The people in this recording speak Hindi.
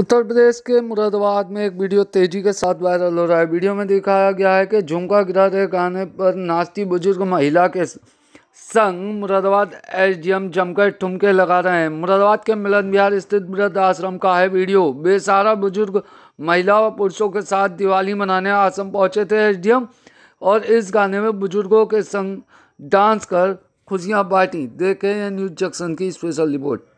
उत्तर प्रदेश के मुरादाबाद में एक वीडियो तेजी के साथ वायरल हो रहा है वीडियो में दिखाया गया है कि झुमका गिरा रहे गाने पर नास्ती बुजुर्ग महिला के संग मुरादाबाद एसडीएम जमकर ठुमके लगा रहे हैं मुरादाबाद के मिलन बिहार स्थित वृद्ध आश्रम का है वीडियो बेसारा बुजुर्ग महिला व पुरुषों के साथ दिवाली मनाने आश्रम पहुंचे थे एम और इस गाने में बुजुर्गों के संग डांस कर खुशियाँ बांटी देखें न्यूज जंक्शन की स्पेशल रिपोर्ट